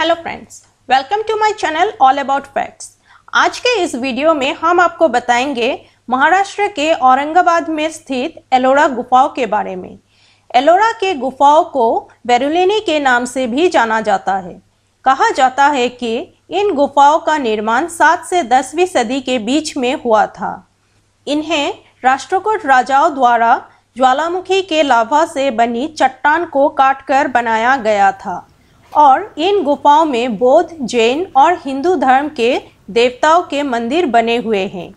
hello friends welcome to my channel all about facts आज के इस वीडियो में हम आपको बताएंगे महाराष्ट्र के औरंगाबाद में स्थित एलोरा गुफाओं के बारे में एलोरा के गुफाओं को बेरुलिनी के नाम से भी जाना जाता है कहा जाता है कि इन गुफाओं का निर्माण सात से दसवीं सदी के बीच में हुआ था इन्हें राष्ट्रकूट राजाओं द्वारा ज्वालामुखी के लाभा से बनी चट्टान को काटकर बनाया गया था और इन गुफाओं में बौद्ध जैन और हिंदू धर्म के देवताओं के मंदिर बने हुए हैं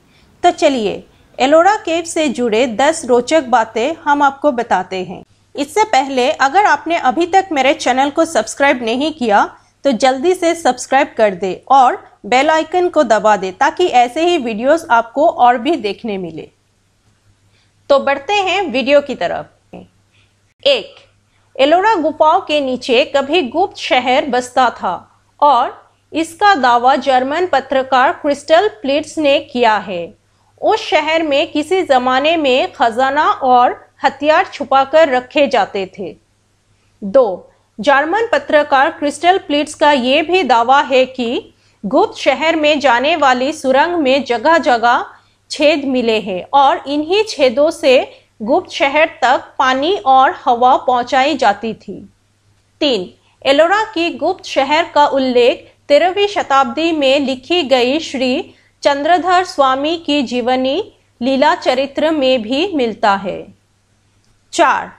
तो चलिए एलोरा केव से जुड़े 10 रोचक बातें हम आपको बताते हैं इससे पहले अगर आपने अभी तक मेरे चैनल को सब्सक्राइब नहीं किया तो जल्दी से सब्सक्राइब कर दे और बेल आइकन को दबा दे ताकि ऐसे ही वीडियोस आपको और भी देखने मिले तो बढ़ते हैं वीडियो की तरफ एक एलोरा गुफाओं के नीचे कभी गुप्त शहर बसता था और इसका दावा जर्मन पत्रकार क्रिस्टल प्लिट्स ने किया है उस शहर में किसी जमाने में खजाना और हथियार छुपाकर रखे जाते थे दो जर्मन पत्रकार क्रिस्टल प्लिट्स का ये भी दावा है कि गुप्त शहर में जाने वाली सुरंग में जगह जगह छेद मिले हैं और इन्हीं छेदों से गुप्त शहर तक पानी और हवा पहुंचाई जाती थी तीन एलोरा की गुप्त शहर का उल्लेख तेरहवीं शताब्दी में लिखी गई श्री चंद्रधर स्वामी की जीवनी लीला चरित्र में भी मिलता है चार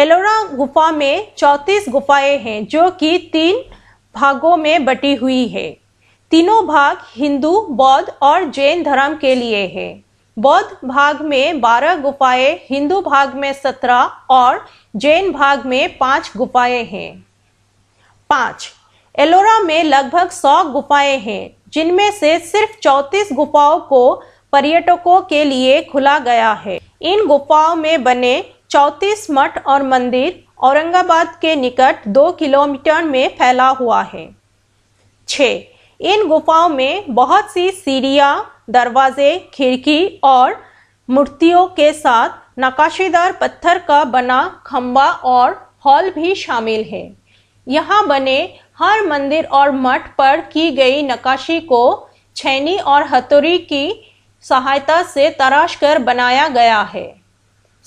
एलोरा गुफा में चौंतीस गुफाएं हैं जो कि तीन भागों में बटी हुई है तीनों भाग हिंदू बौद्ध और जैन धर्म के लिए है बौद्ध भाग में 12 गुफाएं हिंदू भाग में 17 और जैन भाग में पांच गुफाएं हैं पांच एलोरा में लगभग 100 गुफाएं हैं जिनमें से सिर्फ 34 गुफाओं को पर्यटकों के लिए खुला गया है इन गुफाओं में बने 34 मठ और मंदिर औरंगाबाद के निकट दो किलोमीटर में फैला हुआ है छ इन गुफाओं में बहुत सी सीढ़ियाँ दरवाजे खिड़की और मूर्तियों के साथ नकाशीदार पत्थर का बना खम्बा और हॉल भी शामिल है यहाँ बने हर मंदिर और मठ पर की गई नकाशी को छैनी और हथोरी की सहायता से तराश कर बनाया गया है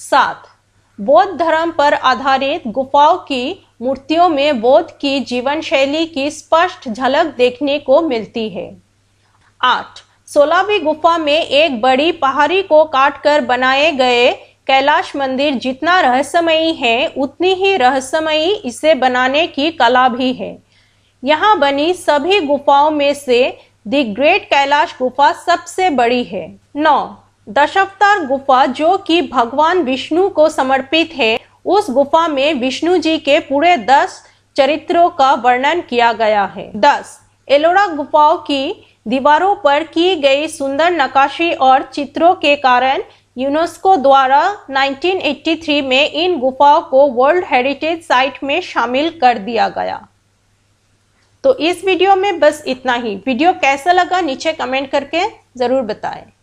सात बौद्ध धर्म पर आधारित गुफाओं की मूर्तियों में बौद्ध की जीवन शैली की स्पष्ट झलक देखने को मिलती है आठ सोलहवीं गुफा में एक बड़ी पहाड़ी को काटकर बनाए गए कैलाश मंदिर जितना रहस्यमयी है उतनी ही रहस्यमयी इसे बनाने की कला भी है यहाँ बनी सभी गुफाओं में से द ग्रेट कैलाश गुफा सबसे बड़ी है नौ दशावतार गुफा जो कि भगवान विष्णु को समर्पित है उस गुफा में विष्णु जी के पूरे दस चरित्रों का वर्णन किया गया है दस एलोरा गुफाओं की दीवारों पर की गई सुंदर नकाशी और चित्रों के कारण यूनेस्को द्वारा 1983 में इन गुफाओं को वर्ल्ड हेरिटेज साइट में शामिल कर दिया गया तो इस वीडियो में बस इतना ही वीडियो कैसा लगा नीचे कमेंट करके ज़रूर बताएं